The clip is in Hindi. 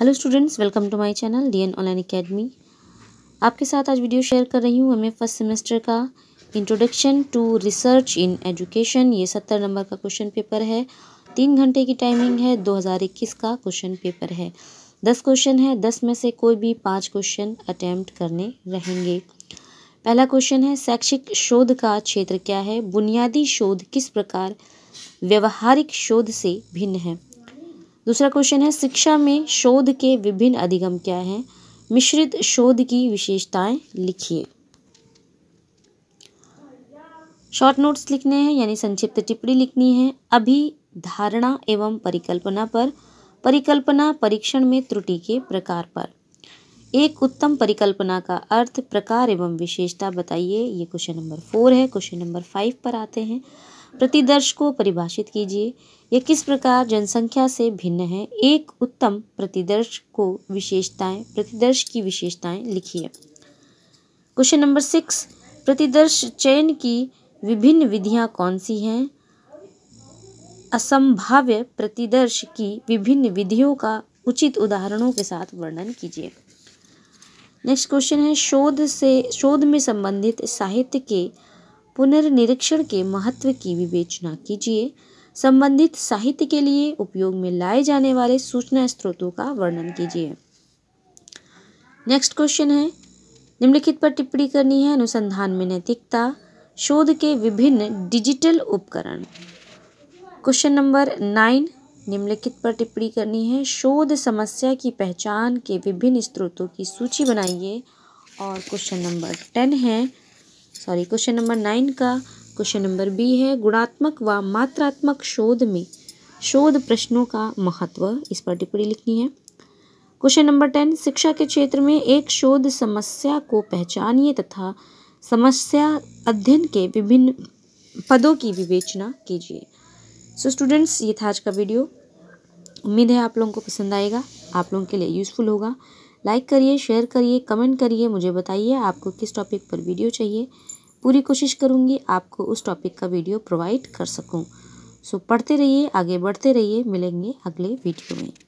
hello students welcome to my channel D N online academy आपके साथ आज वीडियो शेयर कर रही हूँ हमें फर्स्ट सेमेस्टर का introduction to research in education ये सत्तर नंबर का क्वेश्चन पेपर है तीन घंटे की टाइमिंग है इक्कीस का क्वेश्चन पेपर है दस क्वेश्चन है दस में से कोई भी पाँच क्वेश्चन अटैम्प्ट करने रहेंगे पहला क्वेश्चन है शैक्षिक शोध का क्षेत्र क्या है बुनियादी शोध किस प्रकार व्यवहारिक शोध से भिन्न है दूसरा क्वेश्चन है शिक्षा में शोध के विभिन्न अधिगम क्या हैं मिश्रित शोध की विशेषताएं लिखिए शॉर्ट नोट्स लिखने हैं यानी संक्षिप्त टिप्पणी लिखनी है अभी धारणा एवं परिकल्पना पर परिकल्पना परीक्षण में त्रुटि के प्रकार पर एक उत्तम परिकल्पना का अर्थ प्रकार एवं विशेषता बताइए ये क्वेश्चन नंबर फोर है क्वेश्चन नंबर फाइव पर आते हैं प्रतिदर्श को परिभाषित कीजिए यह किस प्रकार जनसंख्या से भिन्न है एक उत्तम प्रतिदर्श को विशेषताएं प्रतिदर्श की विशेषताएं लिखिए क्वेश्चन नंबर सिक्स प्रतिदर्श चयन की विभिन्न विधियां कौन सी हैं असंभाव्य प्रतिदर्श की विभिन्न विधियों का उचित उदाहरणों के साथ वर्णन कीजिए नेक्स्ट क्वेश्चन है शोध से शोध में संबंधित साहित्य के पुनर्निरीक्षण के महत्व की विवेचना कीजिए संबंधित साहित्य के लिए उपयोग में लाए जाने वाले सूचना स्रोतों का वर्णन कीजिए नेक्स्ट क्वेश्चन है निम्नलिखित पर टिप्पणी करनी है अनुसंधान में नैतिकता शोध के विभिन्न डिजिटल उपकरण क्वेश्चन नंबर नाइन निम्नलिखित पर टिप्पणी करनी है शोध समस्या की पहचान के विभिन्न स्रोतों की सूची बनाइए और क्वेश्चन नंबर टेन है सॉरी क्वेश्चन नंबर नाइन का क्वेश्चन नंबर बी है गुणात्मक व मात्रात्मक शोध में शोध प्रश्नों का महत्व इस पर टिप्पणी लिखनी है क्वेश्चन नंबर टेन शिक्षा के क्षेत्र में एक शोध समस्या को पहचानिए तथा समस्या अध्ययन के विभिन्न पदों की विवेचना कीजिए सो स्टूडेंट्स ये था आज का वीडियो उम्मीद है आप लोगों को पसंद आएगा आप लोगों के लिए यूज़फुल होगा लाइक करिए शेयर करिए कमेंट करिए मुझे बताइए आपको किस टॉपिक पर वीडियो चाहिए पूरी कोशिश करूँगी आपको उस टॉपिक का वीडियो प्रोवाइड कर सकूँ सो पढ़ते रहिए आगे बढ़ते रहिए मिलेंगे अगले वीडियो में